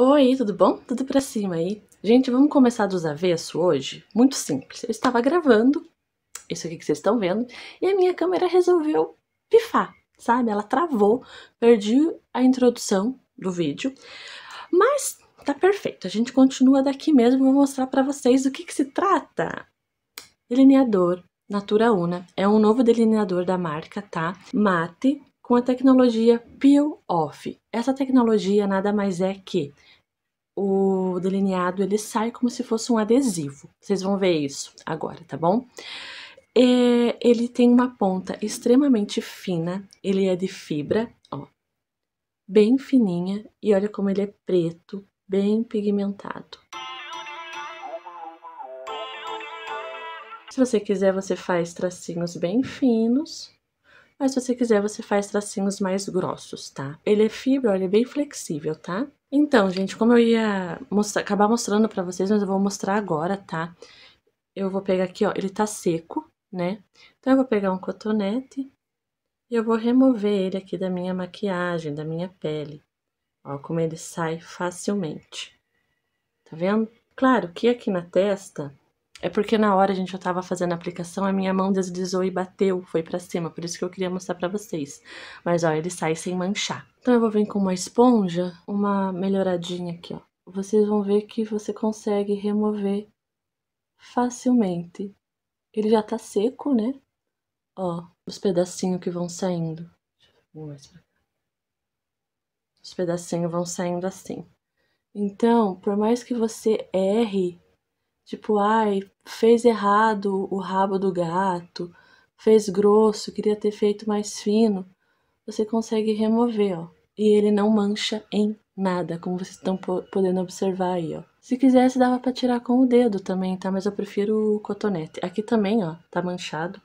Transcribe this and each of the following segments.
Oi, tudo bom? Tudo pra cima aí? Gente, vamos começar dos avesso hoje? Muito simples. Eu estava gravando, isso aqui que vocês estão vendo, e a minha câmera resolveu pifar, sabe? Ela travou, perdi a introdução do vídeo, mas tá perfeito. A gente continua daqui mesmo, vou mostrar pra vocês do que, que se trata. Delineador Natura Una. É um novo delineador da marca, tá? Mate com a tecnologia peel-off. Essa tecnologia nada mais é que o delineado ele sai como se fosse um adesivo. Vocês vão ver isso agora, tá bom? É, ele tem uma ponta extremamente fina, ele é de fibra, ó, bem fininha, e olha como ele é preto, bem pigmentado. Se você quiser, você faz tracinhos bem finos mas se você quiser, você faz tracinhos mais grossos, tá? Ele é fibra, ele é bem flexível, tá? Então, gente, como eu ia mostrar, acabar mostrando pra vocês, mas eu vou mostrar agora, tá? Eu vou pegar aqui, ó, ele tá seco, né? Então, eu vou pegar um cotonete e eu vou remover ele aqui da minha maquiagem, da minha pele. Ó, como ele sai facilmente. Tá vendo? Claro que aqui na testa, é porque na hora, a gente, eu tava fazendo a aplicação, a minha mão deslizou e bateu, foi pra cima, por isso que eu queria mostrar pra vocês. Mas, ó, ele sai sem manchar. Então eu vou vir com uma esponja, uma melhoradinha aqui, ó. Vocês vão ver que você consegue remover facilmente. Ele já tá seco, né? Ó, os pedacinhos que vão saindo. Deixa eu mais cá. Os pedacinhos vão saindo assim. Então, por mais que você erre Tipo, ai, fez errado o rabo do gato, fez grosso, queria ter feito mais fino. Você consegue remover, ó. E ele não mancha em nada, como vocês estão podendo observar aí, ó. Se quisesse, dava pra tirar com o dedo também, tá? Mas eu prefiro o cotonete. Aqui também, ó, tá manchado.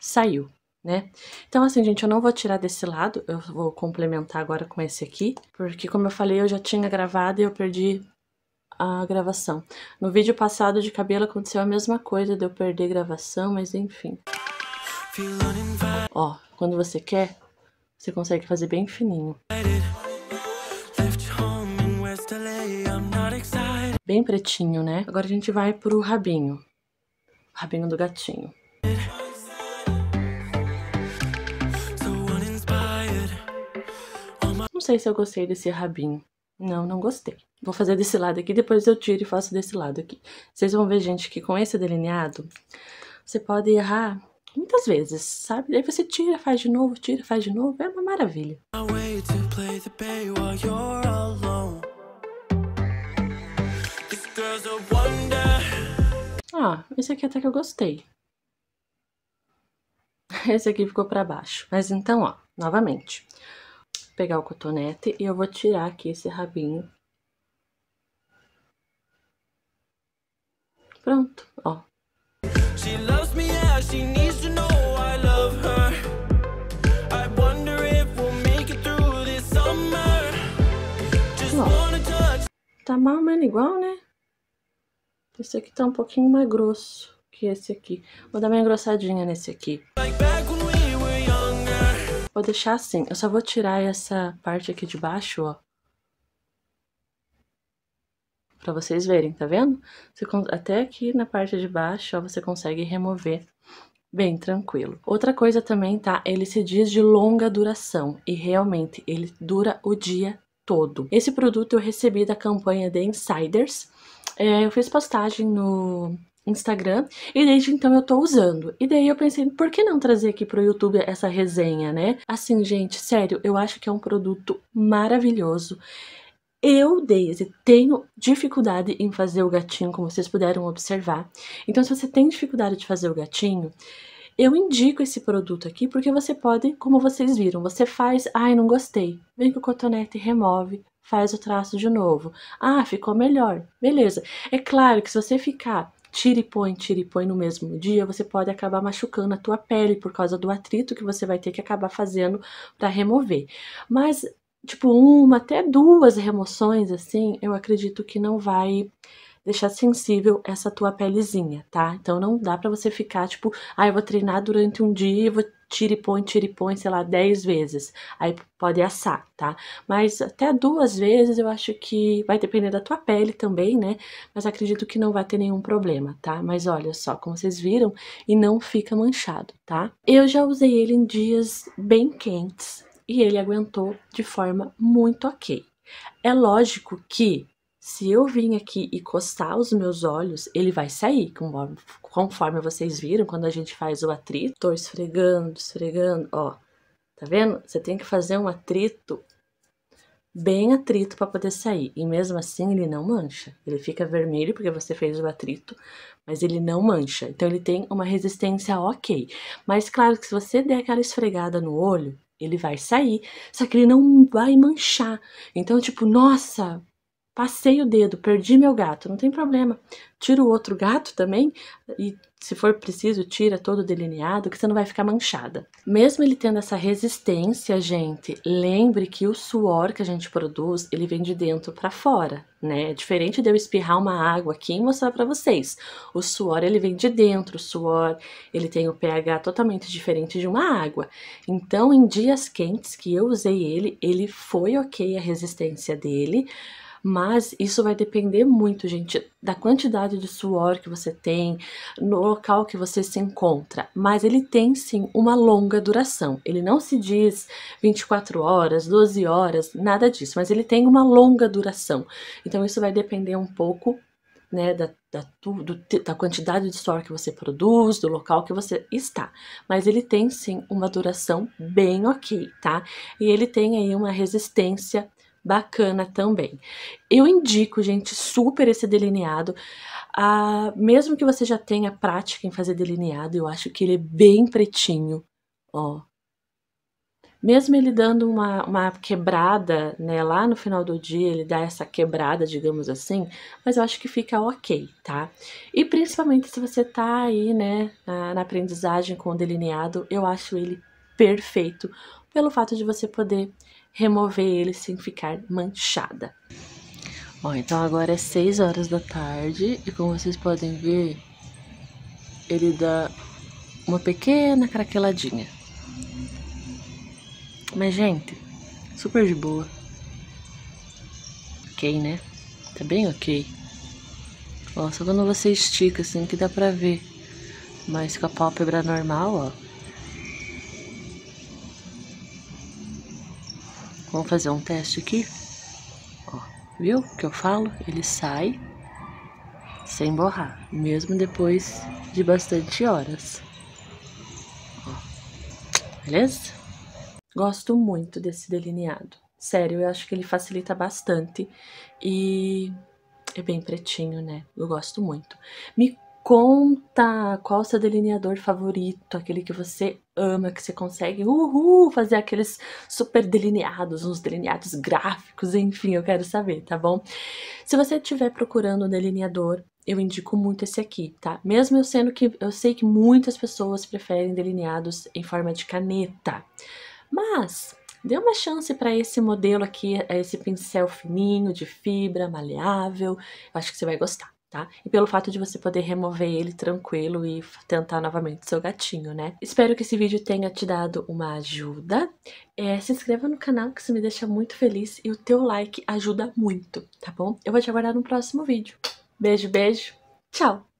Saiu né? Então, assim, gente, eu não vou tirar desse lado, eu vou complementar agora com esse aqui, porque, como eu falei, eu já tinha gravado e eu perdi a gravação. No vídeo passado de cabelo aconteceu a mesma coisa, de eu perder gravação, mas enfim. Ó, quando você quer, você consegue fazer bem fininho. Bem pretinho, né? Agora a gente vai pro rabinho. Rabinho do gatinho. Não sei se eu gostei desse rabinho. Não, não gostei. Vou fazer desse lado aqui, depois eu tiro e faço desse lado aqui. Vocês vão ver, gente, que com esse delineado, você pode errar muitas vezes, sabe? Daí você tira, faz de novo, tira, faz de novo, é uma maravilha. Ó, ah, esse aqui até que eu gostei. Esse aqui ficou pra baixo. Mas então, ó, novamente pegar o cotonete e eu vou tirar aqui esse rabinho. Pronto, ó. She loves me, she needs to know Tá mal, mas igual, né? Esse aqui tá um pouquinho mais grosso que esse aqui. Vou dar uma engrossadinha nesse aqui. Like vou deixar assim. Eu só vou tirar essa parte aqui de baixo, ó. Pra vocês verem, tá vendo? Você, até aqui na parte de baixo, ó, você consegue remover bem tranquilo. Outra coisa também, tá? Ele se diz de longa duração e realmente ele dura o dia todo. Esse produto eu recebi da campanha The Insiders. É, eu fiz postagem no Instagram, e desde então eu tô usando. E daí eu pensei, por que não trazer aqui pro YouTube essa resenha, né? Assim, gente, sério, eu acho que é um produto maravilhoso. Eu, Daisy, tenho dificuldade em fazer o gatinho, como vocês puderam observar. Então, se você tem dificuldade de fazer o gatinho, eu indico esse produto aqui porque você pode, como vocês viram, você faz, ai, não gostei. Vem com o cotonete e remove, faz o traço de novo. Ah, ficou melhor. Beleza. É claro que se você ficar tira e põe, tira e põe no mesmo dia, você pode acabar machucando a tua pele por causa do atrito que você vai ter que acabar fazendo para remover. Mas tipo uma até duas remoções assim, eu acredito que não vai deixar sensível essa tua pelezinha, tá? Então não dá para você ficar tipo, ah, eu vou treinar durante um dia e vou tira e põe, tira e põe, sei lá, 10 vezes. Aí pode assar, tá? Mas até duas vezes eu acho que vai depender da tua pele também, né? Mas acredito que não vai ter nenhum problema, tá? Mas olha só, como vocês viram, e não fica manchado, tá? Eu já usei ele em dias bem quentes e ele aguentou de forma muito ok. É lógico que se eu vim aqui e coçar os meus olhos, ele vai sair, conforme vocês viram quando a gente faz o atrito. Tô esfregando, esfregando, ó. Tá vendo? Você tem que fazer um atrito bem atrito para poder sair. E mesmo assim ele não mancha. Ele fica vermelho porque você fez o atrito, mas ele não mancha. Então ele tem uma resistência ok. Mas claro que se você der aquela esfregada no olho, ele vai sair, só que ele não vai manchar. Então, tipo, nossa, Passei o dedo, perdi meu gato, não tem problema. Tira o outro gato também e, se for preciso, tira todo delineado, que você não vai ficar manchada. Mesmo ele tendo essa resistência, gente, lembre que o suor que a gente produz, ele vem de dentro para fora, né? É diferente de eu espirrar uma água aqui e mostrar para vocês. O suor, ele vem de dentro, o suor, ele tem o pH totalmente diferente de uma água. Então, em dias quentes que eu usei ele, ele foi ok a resistência dele, mas isso vai depender muito, gente, da quantidade de suor que você tem, no local que você se encontra. Mas ele tem sim uma longa duração. Ele não se diz 24 horas, 12 horas, nada disso, mas ele tem uma longa duração. Então isso vai depender um pouco né, da, da, do, da, quantidade de suor que você produz, do local que você está. Mas ele tem sim uma duração bem ok, tá? E ele tem aí uma resistência bacana também. Eu indico, gente, super esse delineado. Ah, mesmo que você já tenha prática em fazer delineado, eu acho que ele é bem pretinho, ó. Mesmo ele dando uma, uma quebrada, né, lá no final do dia, ele dá essa quebrada, digamos assim, mas eu acho que fica ok, tá? E principalmente se você tá aí, né, na, na aprendizagem com o delineado, eu acho ele perfeito, pelo fato de você poder remover ele sem ficar manchada. Bom, então agora é 6 horas da tarde e como vocês podem ver, ele dá uma pequena craqueladinha. Mas, gente, super de boa. Ok, né? Tá bem ok. Ó, só quando você estica assim que dá pra ver. Mas com a pálpebra normal, ó, Vamos fazer um teste aqui. Ó, viu que eu falo? Ele sai sem borrar, mesmo depois de bastante horas. Ó, beleza? Gosto muito desse delineado. Sério, eu acho que ele facilita bastante e é bem pretinho, né? Eu gosto muito. Me Conta qual o seu delineador favorito, aquele que você ama, que você consegue uhul, fazer aqueles super delineados, uns delineados gráficos, enfim, eu quero saber, tá bom? Se você estiver procurando um delineador, eu indico muito esse aqui, tá? Mesmo eu sendo que eu sei que muitas pessoas preferem delineados em forma de caneta, mas Dê uma chance para esse modelo aqui, esse pincel fininho, de fibra, maleável. Eu acho que você vai gostar. Tá? E pelo fato de você poder remover ele tranquilo e tentar novamente seu gatinho, né? Espero que esse vídeo tenha te dado uma ajuda. É, se inscreva no canal que isso me deixa muito feliz e o teu like ajuda muito, tá bom? Eu vou te aguardar no próximo vídeo. Beijo, beijo. Tchau!